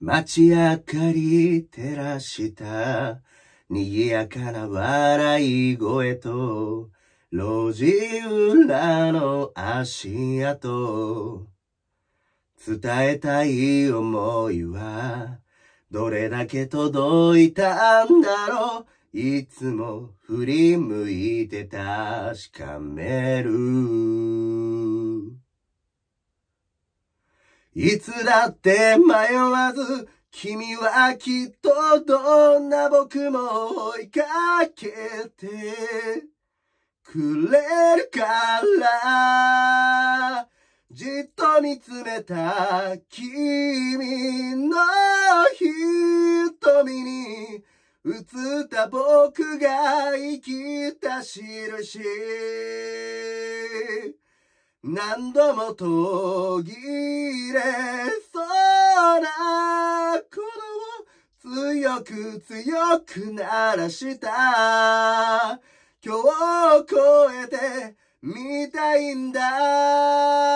街明かり照らした賑やかな笑い声と路地裏の足跡伝えたい思いはどれだけ届いたんだろういつも振り向いて確かめるいつだって迷わず、君はきっとどんな僕も追いかけてくれるからじっと見つめた君の瞳に映った僕が生きた印何度も途切れそうな鼓動を強く強く鳴らした今日を超えてみたいんだ